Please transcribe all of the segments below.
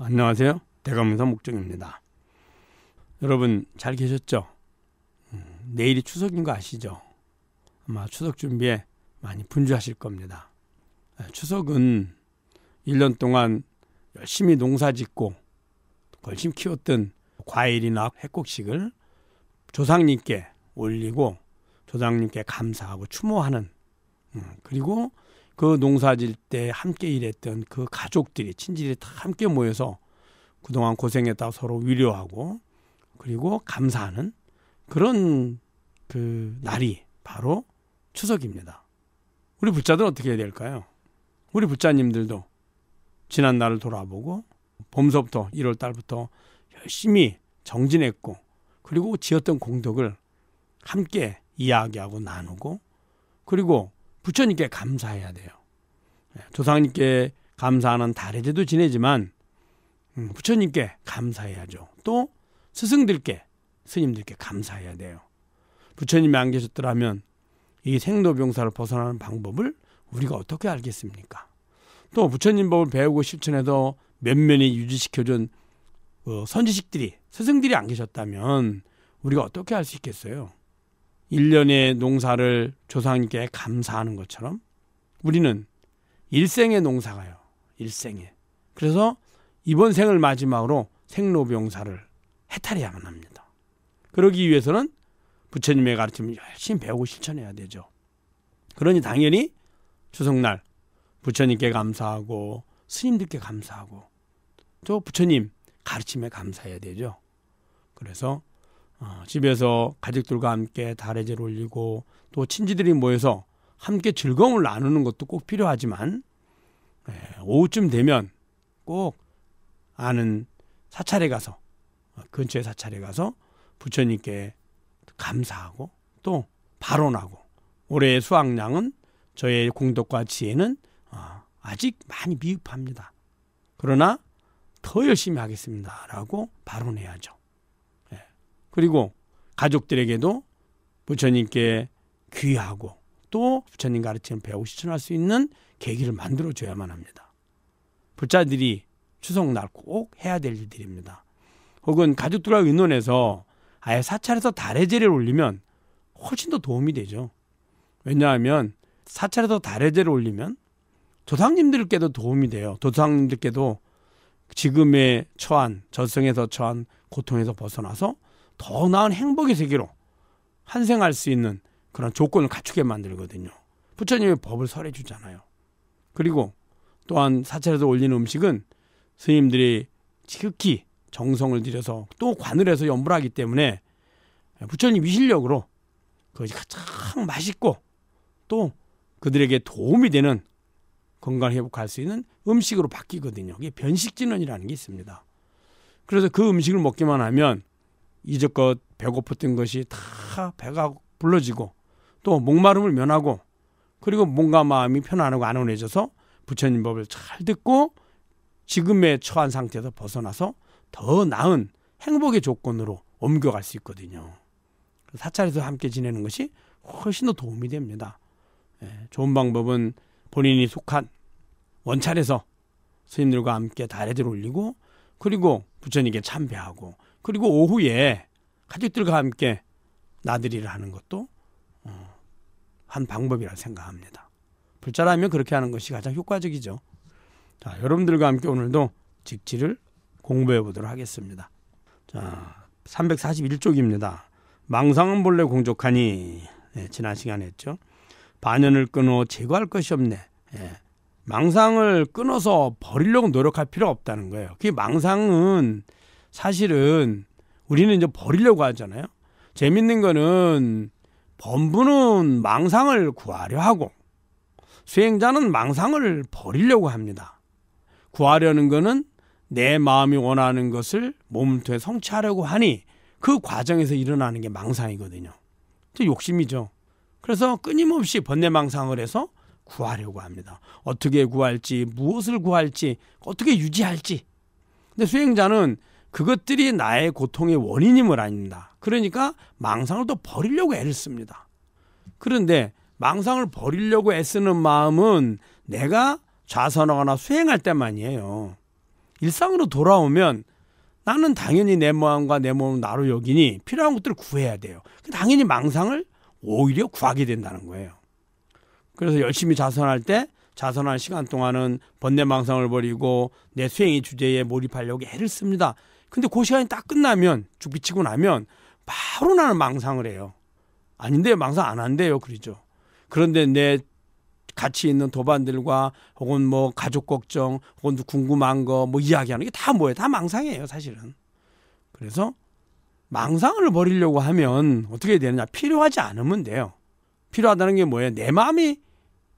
안녕하세요. 대감사 목정입니다. 여러분 잘 계셨죠? 음, 내일이 추석인 거 아시죠? 아마 추석 준비에 많이 분주하실 겁니다. 네, 추석은 1년 동안 열심히 농사 짓고 열심 키웠던 과일이나 해곡식을 조상님께 올리고 조상님께 감사하고 추모하는 음, 그리고 그 농사질 때 함께 일했던 그 가족들이 친지들이 다 함께 모여서 그동안 고생했다 서로 위로하고 그리고 감사하는 그런 그 날이 바로 추석입니다. 우리 불자들 은 어떻게 해야 될까요? 우리 불자님들도 지난 날을 돌아보고 봄서부터 1월 달부터 열심히 정진했고 그리고 지었던 공덕을 함께 이야기하고 나누고 그리고 부처님께 감사해야 돼요. 예, 조상님께 감사하는 달해제도 지내지만 음, 부처님께 감사해야죠. 또 스승들께 스님들께 감사해야 돼요. 부처님이 안 계셨더라면 이 생로병사를 벗어나는 방법을 우리가 어떻게 알겠습니까? 또 부처님 법을 배우고 실천해서 면면히 유지시켜준 어, 선지식들이 스승들이 안 계셨다면 우리가 어떻게 할 수 있겠어요? 1년의 농사를 조상님께 감사하는 것처럼 우리는 일생의 농사가요. 일생에. 그래서 이번 생을 마지막으로 생로병사를 해탈해야만 합니다. 그러기 위해서는 부처님의 가르침을 열심히 배우고 실천해야 되죠. 그러니 당연히 추석날 부처님께 감사하고 스님들께 감사하고 또 부처님 가르침에 감사해야 되죠. 그래서 어, 집에서 가족들과 함께 다래제를 올리고 또 친지들이 모여서 함께 즐거움을 나누는 것도 꼭 필요하지만 예, 오후쯤 되면 꼭 아는 사찰에 가서 어, 근처의 사찰에 가서 부처님께 감사하고 또 발언하고 올해의 수확량은 저의 공덕과 지혜는 어, 아직 많이 미흡합니다. 그러나 더 열심히 하겠습니다라고 발언해야죠. 그리고 가족들에게도 부처님께 귀하고 또 부처님 가르침을 배우고 실천할 수 있는 계기를 만들어줘야만 합니다. 불자들이 추석날 꼭 해야 될 일들입니다. 혹은 가족들과 의논해서 아예 사찰에서 달의 제를 올리면 훨씬 더 도움이 되죠. 왜냐하면 사찰에서 달의 제를 올리면 도상님들께도 도움이 돼요. 도상님들께도 지금의 처한, 절승에서 처한 고통에서 벗어나서 더 나은 행복의 세계로 환생할 수 있는 그런 조건을 갖추게 만들거든요. 부처님의 법을 설해 주잖아요. 그리고 또한 사찰에서 올리는 음식은 스님들이 지극히 정성을 들여서 또 관을 해서 연불하기 때문에 부처님 위실력으로 그것이 가장 맛있고 또 그들에게 도움이 되는 건강 회복할 수 있는 음식으로 바뀌거든요. 이게 변식진원이라는 게 있습니다. 그래서 그 음식을 먹기만 하면 이제껏 배고팠던 것이 다 배가 불러지고 또 목마름을 면하고 그리고 몸과 마음이 편안하고 안온해져서 부처님 법을 잘 듣고 지금의 처한 상태에서 벗어나서 더 나은 행복의 조건으로 옮겨갈 수 있거든요. 사찰에서 함께 지내는 것이 훨씬 더 도움이 됩니다. 예, 좋은 방법은 본인이 속한 원찰에서 스님들과 함께 다래들 올리고 그리고 부처님께 참배하고 그리고 오후에 가족들과 함께 나들이를 하는 것도 어, 한 방법이라 생각합니다. 불자라면 그렇게 하는 것이 가장 효과적이죠. 자, 여러분들과 함께 오늘도 직지를 공부해 보도록 하겠습니다. 자, 341쪽입니다. 망상은 본래 공족하니 네, 지난 시간에 했죠. 반연을 끊어 제거할 것이 없네. 네, 망상을 끊어서 버리려고 노력할 필요 없다는 거예요. 그 망상은 사실은 우리는 이제 버리려고 하잖아요. 재밌는 거는 범부는 망상을 구하려 하고 수행자는 망상을 버리려고 합니다. 구하려는 거는 내 마음이 원하는 것을 몸통에 성취하려고 하니 그 과정에서 일어나는 게 망상이거든요. 욕심이죠. 그래서 끊임없이 번뇌망상을 해서 구하려고 합니다. 어떻게 구할지, 무엇을 구할지, 어떻게 유지할지. 근데 수행자는 그것들이 나의 고통의 원인임을 아닙니다. 그러니까 망상을 또 버리려고 애를 씁니다. 그런데 망상을 버리려고 애쓰는 마음은 내가 좌선하거나 수행할 때만이에요. 일상으로 돌아오면 나는 당연히 내 마음과 내 몸을 나로 여기니 필요한 것들을 구해야 돼요. 그 당연히 망상을 오히려 구하게 된다는 거예요. 그래서 열심히 자선할 때 자선할 시간 동안은 번뇌 망상을 버리고 내 수행의 주제에 몰입하려고 애를 씁니다. 근데 그 시간이 딱 끝나면 쭉비치고 나면 바로 나는 망상을 해요. 아닌데 망상 안 한대요. 그러죠. 그런데 내 같이 있는 도반들과 혹은 뭐 가족 걱정 혹은 궁금한 거 뭐 이야기하는 게 다 뭐예요? 다 망상이에요, 사실은. 그래서 망상을 버리려고 하면 어떻게 되느냐? 필요하지 않으면 돼요. 필요하다는 게 뭐예요? 내 마음이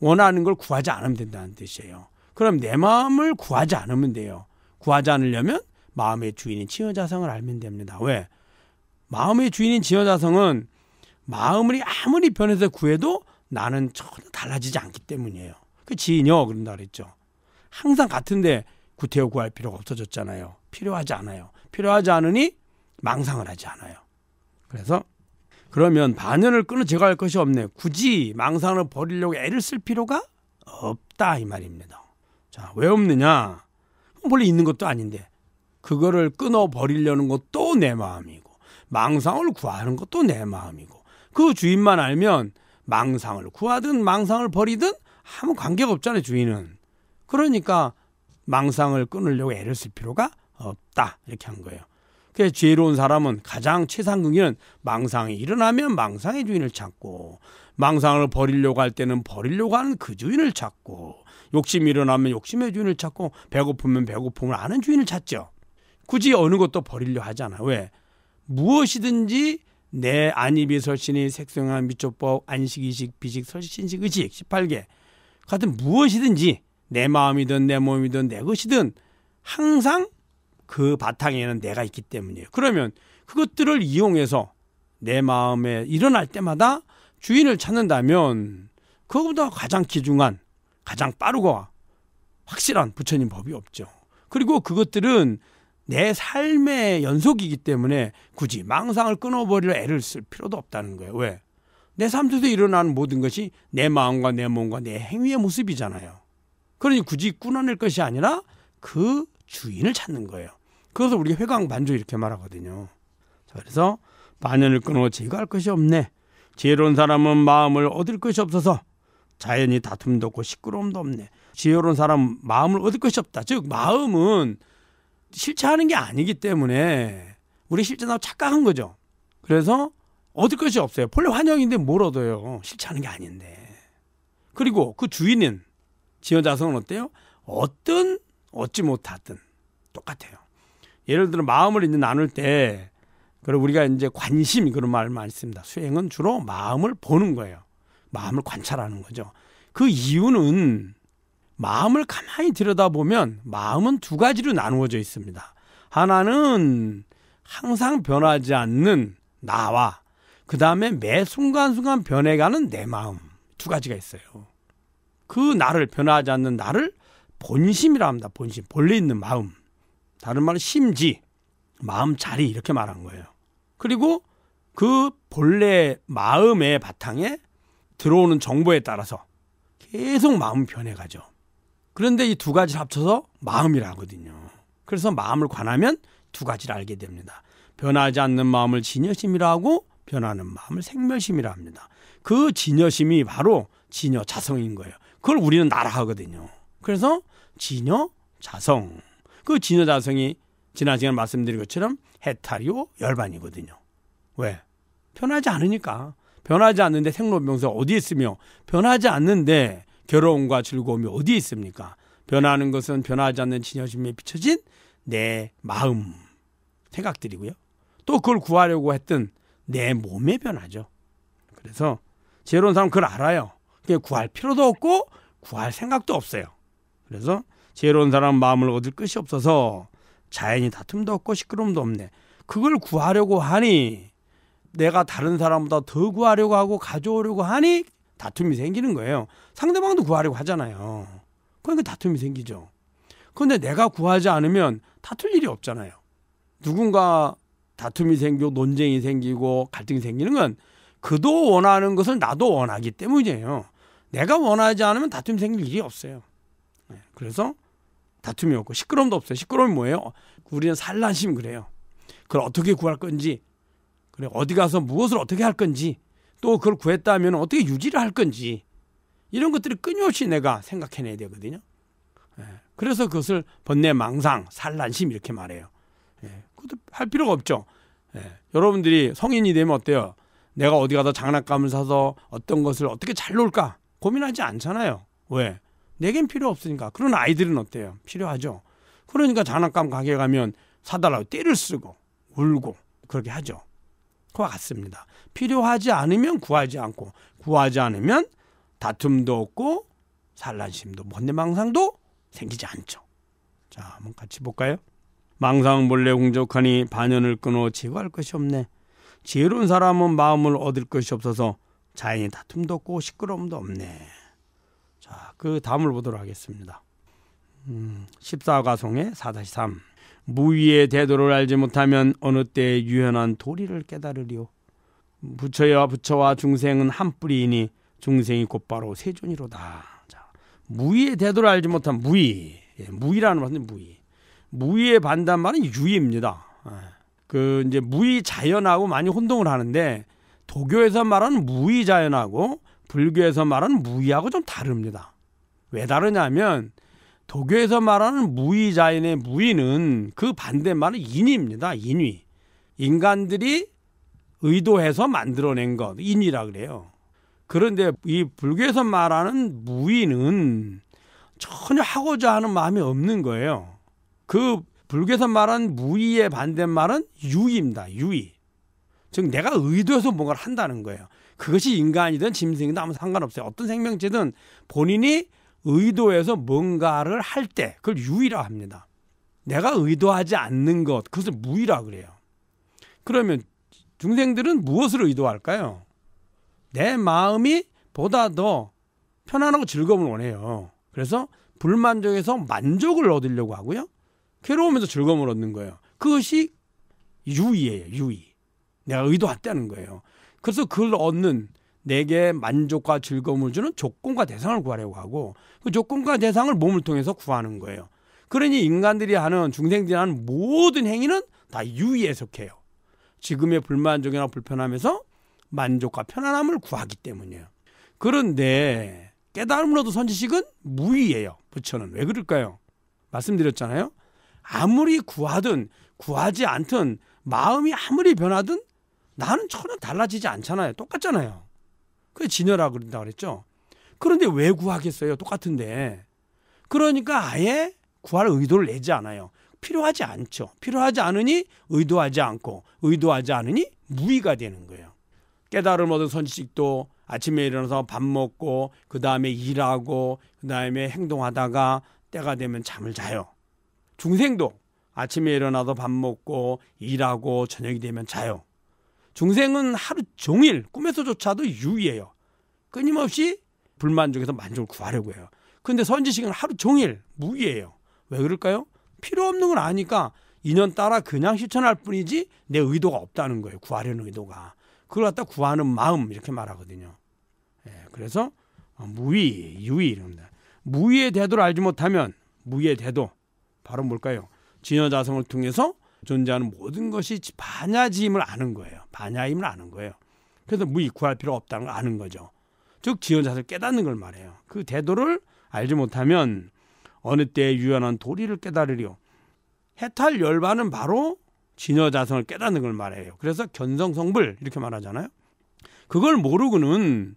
원하는 걸 구하지 않으면 된다는 뜻이에요. 그럼 내 마음을 구하지 않으면 돼요. 구하지 않으려면 마음의 주인인 치여자성을 알면 됩니다. 왜? 마음의 주인인 지여자성은 마음이 아무리 변해서 구해도 나는 전혀 달라지지 않기 때문이에요. 그 지인여 그런다 그랬죠. 항상 같은데 구태여 구할 필요가 없어졌잖아요. 필요하지 않아요. 필요하지 않으니 망상을 하지 않아요. 그래서 그러면 반연을 끊어 제거할 것이 없네. 굳이 망상을 버리려고 애를 쓸 필요가 없다 이 말입니다. 자, 왜 없느냐? 원래 뭐 있는 것도 아닌데 그거를 끊어 버리려는 것도 내 마음이고 망상을 구하는 것도 내 마음이고 그 주인만 알면 망상을 구하든 망상을 버리든 아무 관계가 없잖아요 주인은 그러니까 망상을 끊으려고 애를 쓸 필요가 없다 이렇게 한 거예요 그래 지혜로운 사람은 가장 최상극에는 망상이 일어나면 망상의 주인을 찾고 망상을 버리려고 할 때는 버리려고 하는 그 주인을 찾고 욕심이 일어나면 욕심의 주인을 찾고 배고프면 배고픔을 아는 주인을 찾죠. 굳이 어느 것도 버리려 하잖아. 왜? 무엇이든지 내 안입이 설신이 색성한 미초법 안식이식 비식 설신식 의식 18개 같은 무엇이든지 내 마음이든 내 몸이든 내 것이든 항상 그 바탕에는 내가 있기 때문이에요. 그러면 그것들을 이용해서 내 마음에 일어날 때마다 주인을 찾는다면 그것보다 가장 기중한 가장 빠르고 확실한 부처님 법이 없죠. 그리고 그것들은 내 삶의 연속이기 때문에 굳이 망상을 끊어버릴 애를 쓸 필요도 없다는 거예요. 왜? 내 삶 속에 일어나는 모든 것이 내 마음과 내 몸과 내 행위의 모습이잖아요. 그러니 굳이 꾸어낼 것이 아니라 그 주인을 찾는 거예요. 그래서 우리가 회광 반조 이렇게 말하거든요. 그래서 반연을 끊어 제거할 것이 없네. 지혜로운 사람은 마음을 얻을 것이 없어서 자연히 다툼도 없고 시끄러움도 없네. 지혜로운 사람 마음을 얻을 것이 없다. 즉 마음은 실체하는 게 아니기 때문에 우리 실체나 착각한 거죠. 그래서 얻을 것이 없어요. 본래 환영인데 뭘 얻어요? 실체하는 게 아닌데. 그리고 그 주인은 지연자성은 어때요? 어떤 얻지 못하든 똑같아요. 예를 들어 마음을 이제 나눌 때 그리고 우리가 이제 관심 그런 말 많이 씁니다. 수행은 주로 마음을 보는 거예요. 마음을 관찰하는 거죠. 그 이유는 마음을 가만히 들여다보면 마음은 두 가지로 나누어져 있습니다. 하나는 항상 변하지 않는 나와 그 다음에 매 순간순간 변해가는 내 마음 두 가지가 있어요. 그 나를 변하지 않는 나를 본심이라 합니다. 본심 본래 있는 마음 다른 말로 심지 마음 자리 이렇게 말한 거예요. 그리고 그 본래 마음의 바탕에 들어오는 정보에 따라서 계속 마음 변해가죠. 그런데 이 두 가지를 합쳐서 마음이라거든요. 그래서 마음을 관하면 두 가지를 알게 됩니다. 변하지 않는 마음을 진여심이라 고 변하는 마음을 생멸심이라 합니다. 그 진여심이 바로 진여 자성인 거예요. 그걸 우리는 나라 하거든요. 그래서 진여 자성. 그 진여 자성이 지난 시간 에 말씀드린 것처럼 해탈이요 열반이거든요. 왜? 변하지 않으니까. 변하지 않는데 생로병사 어디 있으며 변하지 않는데 괴로움과 즐거움이 어디에 있습니까? 변하는 것은 변하지 않는 진여심에 비춰진 내 마음 생각들이고요. 또 그걸 구하려고 했던 내 몸의 변화죠. 그래서 지혜로운 사람 그걸 알아요. 그냥 구할 필요도 없고 구할 생각도 없어요. 그래서 지혜로운 사람 마음을 얻을 것이 없어서 자연히 다툼도 없고 시끄럼도 없네. 그걸 구하려고 하니 내가 다른 사람보다 더 구하려고 하고 가져오려고 하니 다툼이 생기는 거예요. 상대방도 구하려고 하잖아요. 그러니까 다툼이 생기죠. 그런데 내가 구하지 않으면 다툴 일이 없잖아요. 누군가 다툼이 생기고 논쟁이 생기고 갈등이 생기는 건 그도 원하는 것을 나도 원하기 때문이에요. 내가 원하지 않으면 다툼이 생길 일이 없어요. 네, 그래서 다툼이 없고 시끄럼도 없어요. 시끄러움이 뭐예요? 우리는 살란심 그래요. 그걸 어떻게 구할 건지, 그래 어디 가서 무엇을 어떻게 할 건지 또 그걸 구했다면 어떻게 유지를 할 건지 이런 것들이 끊임없이 내가 생각해내야 되거든요. 예. 그래서 그것을 번뇌 망상, 산란심 이렇게 말해요. 예. 그것도 할 필요가 없죠. 예. 여러분들이 성인이 되면 어때요? 내가 어디 가서 장난감을 사서 어떤 것을 어떻게 잘 놀까 고민하지 않잖아요. 왜? 내겐 필요 없으니까. 그런 아이들은 어때요? 필요하죠. 그러니까 장난감 가게 가면 사달라고 떼를 쓰고 울고 그렇게 하죠. 같습니다. 필요하지 않으면 구하지 않고 구하지 않으면 다툼도 없고 산란심도 번뇌망상도 생기지 않죠. 자, 한번 같이 볼까요? 망상 몰래 공족하니 반연을 끊어 제거할 것이 없네. 지혜로운 사람은 마음을 얻을 것이 없어서 자연히 다툼도 없고 시끄러움도 없네. 자, 그 다음을 보도록 하겠습니다. 음, 14가송의 4-3 무위의 대도를 알지 못하면 어느 때 유연한 도리를 깨달으리오. 부처여 부처와 중생은 한 뿌리이니 중생이 곧바로 세존이로다. 자, 무위의 대도를 알지 못한 무위, 예, 무위라는 말은 무위. 무위의 반대말은 유의입니다. 예. 그 이제 무위 자연하고 많이 혼동을 하는데 도교에서 말하는 무위 자연하고 불교에서 말하는 무위하고 좀 다릅니다. 왜 다르냐면 도교에서 말하는 무의자인의 무의는 그 반대말은 인위입니다. 인위. 인간들이 의도해서 만들어낸 것, 인위라 그래요. 그런데 이 불교에서 말하는 무의는 전혀 하고자 하는 마음이 없는 거예요. 그 불교에서 말하는 무의의 반대말은 유의입니다. 유의. 즉 내가 의도해서 뭔가를 한다는 거예요. 그것이 인간이든 짐승이든 아무 상관없어요. 어떤 생명체든 본인이 의도해서 뭔가를 할 때 그걸 유의라 합니다. 내가 의도하지 않는 것 그것을 무의라 그래요. 그러면 중생들은 무엇을 의도할까요? 내 마음이 보다 더 편안하고 즐거움을 원해요. 그래서 불만족에서 만족을 얻으려고 하고요. 괴로우면서 즐거움을 얻는 거예요. 그것이 유의예요. 유의. 내가 의도한다는 거예요. 그래서 그걸 얻는 내게 만족과 즐거움을 주는 조건과 대상을 구하려고 하고 그 조건과 대상을 몸을 통해서 구하는 거예요. 그러니 인간들이 하는 중생들이 하는 모든 행위는 다 유의에 속해요. 지금의 불만족이나 불편함에서 만족과 편안함을 구하기 때문이에요. 그런데 깨달음으로도 선지식은 무의예요. 부처는 왜 그럴까요? 말씀드렸잖아요. 아무리 구하든 구하지 않든 마음이 아무리 변하든 나는 전혀 달라지지 않잖아요. 똑같잖아요. 그게 진여라 그런다 그랬죠. 그런데 왜 구하겠어요? 똑같은데. 그러니까 아예 구할 의도를 내지 않아요. 필요하지 않죠. 필요하지 않으니 의도하지 않고 의도하지 않으니 무의가 되는 거예요. 깨달음 얻은 선지식도 아침에 일어나서 밥 먹고 그 다음에 일하고 그 다음에 행동하다가 때가 되면 잠을 자요. 중생도 아침에 일어나서 밥 먹고 일하고 저녁이 되면 자요. 중생은 하루 종일 꿈에서조차도 유의해요. 끊임없이 불만 중에서 만족을 구하려고 해요. 근데 선지식은 하루 종일 무기해요왜 그럴까요? 필요 없는 건 아니까 인연 따라 그냥 실천할 뿐이지 내 의도가 없다는 거예요. 구하려는 의도가. 그걸 갖다 구하는 마음 이렇게 말하거든요. 예, 그래서 어, 무위, 유의 이럽니다. 무위의 대도를 알지 못하면 무위의 대도 바로 뭘까요? 진여자성을 통해서 존재하는 모든 것이 반야지임을 아는 거예요. 반야임을 아는 거예요. 그래서 무익구할 필요 없다는 걸 아는 거죠. 즉 지은 자를 깨닫는 걸 말해요. 그 대도를 알지 못하면 어느 때 유연한 도리를 깨달으려 해탈 열반은 바로 진여 자성을 깨닫는 걸 말해요. 그래서 견성성불 이렇게 말하잖아요. 그걸 모르고는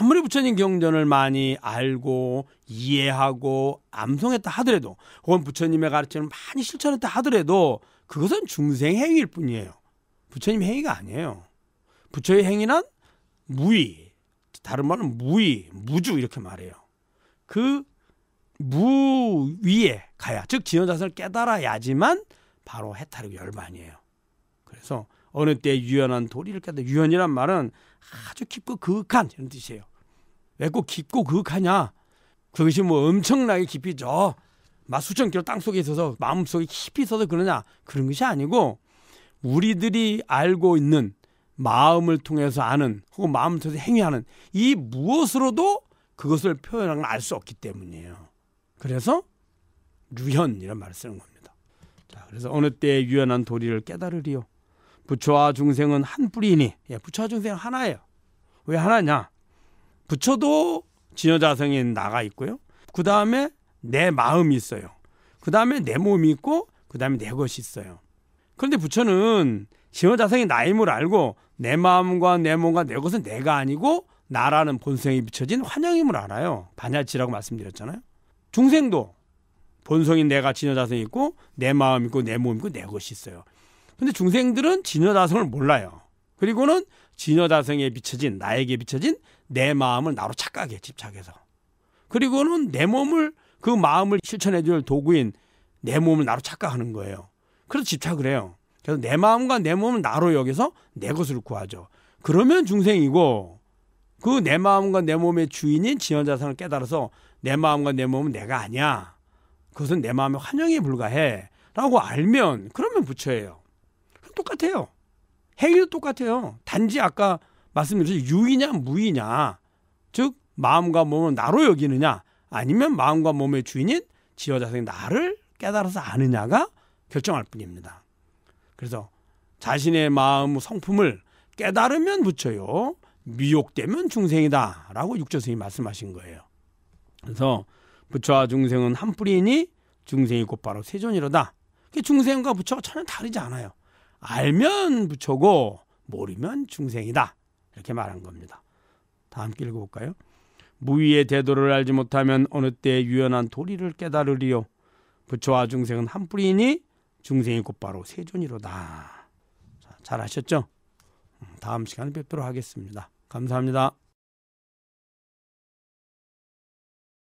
아무리 부처님 경전을 많이 알고 이해하고 암송했다 하더라도 혹은 부처님의 가르침을 많이 실천했다 하더라도 그것은 중생 행위일 뿐이에요. 부처님 행위가 아니에요. 부처의 행위는무위 다른 말은 무위 무주 이렇게 말해요. 그 무위에 가야, 즉 지연자선을 깨달아야지만 바로 해탈의 열반이에요. 그래서 어느 때 유연한 도리를 깨달아 유연이란 말은 아주 깊고 그윽한 이런 뜻이에요. 왜 꼭 깊고 그윽하냐? 그것이 뭐 엄청나게 깊이죠. 수천 킬로 땅속에 있어서 마음속에 깊이 있어서 그러냐 그런 것이 아니고 우리들이 알고 있는 마음을 통해서 아는 혹은 마음속에서 행위하는 이 무엇으로도 그것을 표현하는 알수 없기 때문이에요. 그래서 유현이란 말을 쓰는 겁니다. 자, 그래서 어느 때에 유연한 도리를 깨달으리요. 부처와 중생은 한 뿌리니 예, 부처와 중생은 하나예요. 왜 하나냐? 부처도 진여자성인 나가 있고요. 그 다음에 내 마음이 있어요. 그 다음에 내 몸이 있고 그 다음에 내 것이 있어요. 그런데 부처는 지어자성이 나임을 알고 내 마음과 내 몸과 내 것은 내가 아니고 나라는 본성이 비춰진 환영임을 알아요. 반야치라고 말씀드렸잖아요. 중생도 본성인 내가 진여자성이 있고 내 마음 이 있고 내몸이 있고 내 것이 있어요. 근데 중생들은 진여자성을 몰라요. 그리고는 진여자성에 비춰진 나에게 비춰진 내 마음을 나로 착각해 집착해서. 그리고는 내 몸을 그 마음을 실천해 줄 도구인 내 몸을 나로 착각하는 거예요. 그래서 집착을 해요. 그래서 내 마음과 내 몸을 나로 여기서 내것을 구하죠. 그러면 중생이고 그 내 마음과 내 몸의 주인인 지연자상을 깨달아서 내 마음과 내 몸은 내가 아니야. 그것은 내 마음의 환영에 불과해. 라고 알면 그러면 부처예요. 똑같아요. 행위도 똑같아요. 단지 아까 말씀드렸듯이 유이냐 무이냐 즉 마음과 몸은 나로 여기느냐 아니면 마음과 몸의 주인인 지어 자성이 나를 깨달아서 아느냐가 결정할 뿐입니다. 그래서 자신의 마음 성품을 깨달으면 부처요 미혹되면 중생이다라고 육조선님이 말씀하신 거예요. 그래서 부처와 중생은 한 뿌리니 이 중생이 곧바로 세존이로다. 중생과 부처가 전혀 다르지 않아요. 알면 부처고 모르면 중생이다. 이렇게 말한 겁니다. 다음 길 읽어볼까요? 무위의 대도를 알지 못하면 어느 때 유연한 도리를 깨달으리요. 부처와 중생은 한 뿌리니 중생이 곧바로 세존이로다. 잘 아셨죠? 음, 다음 시간에 뵙도록 하겠습니다. 감사합니다.